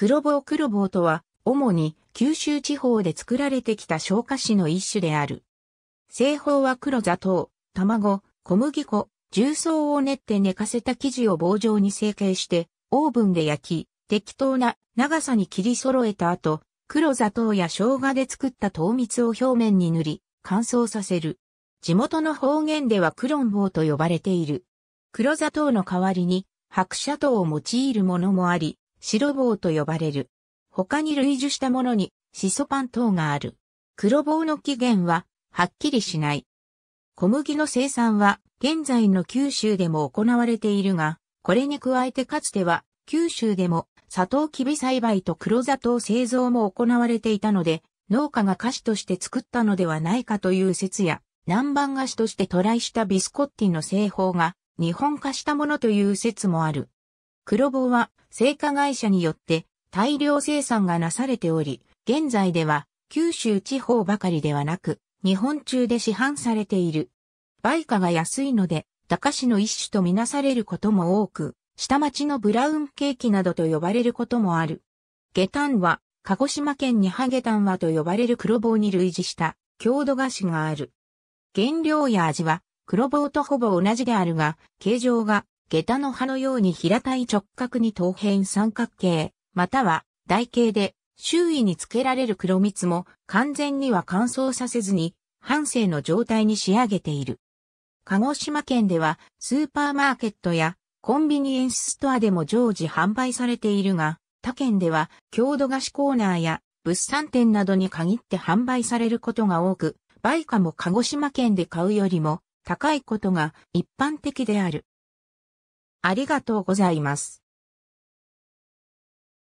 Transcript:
黒棒黒棒とは、主に九州地方で作られてきた消化紙の一種である。製法は黒砂糖、卵、小麦粉、重曹を練って寝かせた生地を棒状に成形して、オーブンで焼き、適当な長さに切り揃えた後、黒砂糖や生姜で作った糖蜜を表面に塗り、乾燥させる。地元の方言ではクロン棒と呼ばれている。黒砂糖の代わりに白砂糖を用いるものもあり、白棒と呼ばれる。他に類似したものにシソパン等がある。黒棒の起源ははっきりしない。小麦の生産は現在の九州でも行われているが、これに加えてかつては九州でも砂糖きび栽培と黒砂糖製造も行われていたので、農家が菓子として作ったのではないかという説や、南蛮菓子としてトライしたビスコッティの製法が日本化したものという説もある。黒棒は製菓会社によって大量生産がなされており、現在では九州地方ばかりではなく、日本中で市販されている。売価が安いので、高市の一種とみなされることも多く、下町のブラウンケーキなどと呼ばれることもある。下炭は、鹿児島県にハゲタンはと呼ばれる黒棒に類似した郷土菓子がある。原料や味は黒棒とほぼ同じであるが、形状が下駄の葉のように平たい直角に等辺三角形、または台形で周囲につけられる黒蜜も完全には乾燥させずに半生の状態に仕上げている。鹿児島県ではスーパーマーケットやコンビニエンスストアでも常時販売されているが、他県では郷土菓子コーナーや物産展などに限って販売されることが多く、売価も鹿児島県で買うよりも高いことが一般的である。ありがとうございます。